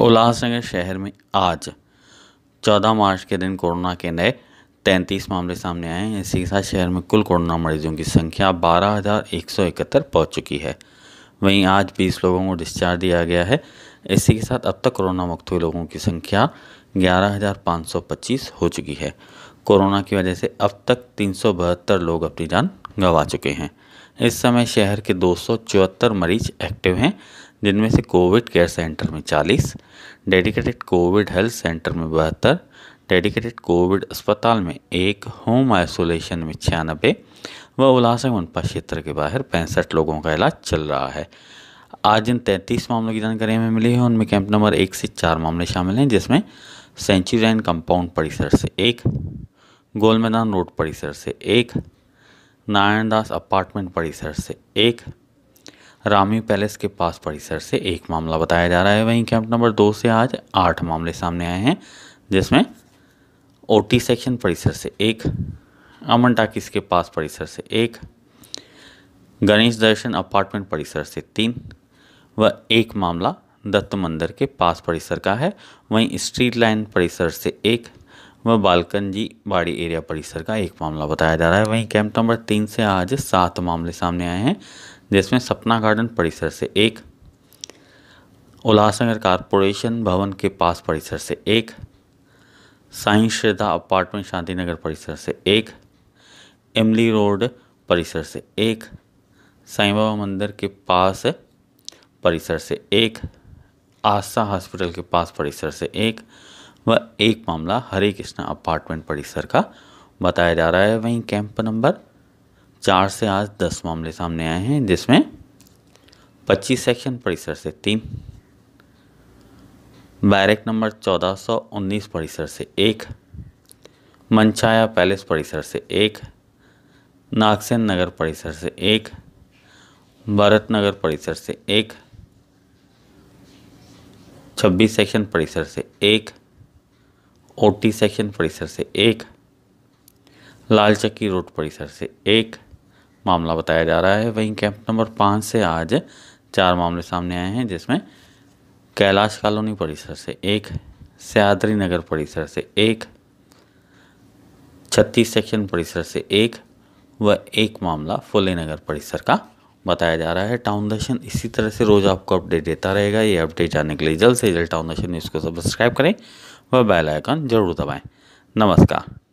उल्लासनगर शहर में आज 14 मार्च के दिन कोरोना के नए 33 मामले सामने आए हैं इसी के साथ शहर में कुल कोरोना मरीजों की संख्या बारह हज़ार एक सौ इकहत्तर पहुँच चुकी है वहीं आज 20 लोगों को डिस्चार्ज दिया गया है इसी के साथ अब तक कोरोना मुक्त हुए लोगों की संख्या ग्यारह हज़ार पाँच सौ पच्चीस हो चुकी है कोरोना की वजह से अब तक तीन सौ बहत्तर लोग अपनी जान गंवा चुके हैं इस समय शहर के दो सौ चौहत्तर मरीज एक्टिव हैं जिनमें से कोविड केयर सेंटर में चालीस डेडिकेटेड कोविड हेल्थ सेंटर में बहत्तर डेडिकेटेड कोविड अस्पताल में एक होम आइसोलेशन में छियानबे व उल्लास क्षेत्र के बाहर पैंसठ लोगों का इलाज चल रहा है आज जिन तैंतीस मामलों की जानकारी हमें मिली है उनमें कैंप नंबर एक से चार मामले शामिल हैं जिसमें सेंचुरियन कंपाउंड परिसर से एक गोल मैदान रोड परिसर से एक नारायणदास अपार्टमेंट परिसर से एक रामी पैलेस के पास परिसर से एक मामला बताया जा रहा है वहीं कैंप नंबर दो से आज आठ मामले सामने आए हैं जिसमें ओटी सेक्शन परिसर से एक अमन टाकिस के पास परिसर से एक गणेश दर्शन अपार्टमेंट परिसर से तीन व एक मामला दत्त मंदिर के पास परिसर का है वहीं स्ट्रीट लाइन परिसर से एक व बालकन जी बाड़ी एरिया परिसर का एक मामला बताया जा रहा है वहीं कैंप नंबर तीन से आज सात मामले सामने आए हैं जिसमें सपना गार्डन परिसर से एक उल्लासनगर कारपोरेशन भवन के पास परिसर से एक साई श्रद्धा अपार्टमेंट शांतिनगर परिसर से एक इमली रोड परिसर से एक साईं बाबा मंदिर के पास परिसर से एक आस्था हॉस्पिटल के पास परिसर से एक व एक मामला हरे कृष्णा अपार्टमेंट परिसर का बताया जा रहा है वहीं कैंप नंबर चार से आज दस मामले सामने आए हैं जिसमें पच्चीस सेक्शन परिसर से तीन बैरक नंबर चौदह सौ उन्नीस परिसर से एक मनछाया पैलेस परिसर से एक नागसेन नगर परिसर से एक भरत नगर परिसर से एक छब्बीस सेक्शन परिसर से एक ओटी सेक्शन परिसर से एक लाल चक्की रोड परिसर से एक मामला बताया जा रहा है वहीं कैंप नंबर पाँच से आज चार मामले सामने आए हैं जिसमें कैलाश कॉलोनी परिसर से एक सयाद्री नगर परिसर से एक छत्तीस सेक्शन परिसर से एक व एक मामला फुले नगर परिसर का बताया जा रहा है टाउन दर्शन इसी तरह से रोज़ आपको अपडेट देता रहेगा ये अपडेट आने के लिए जल्द से जल्द टाउन दर्शन न्यूज़ को सब्सक्राइब करें व बेल आइकन जरूर दबाएं नमस्कार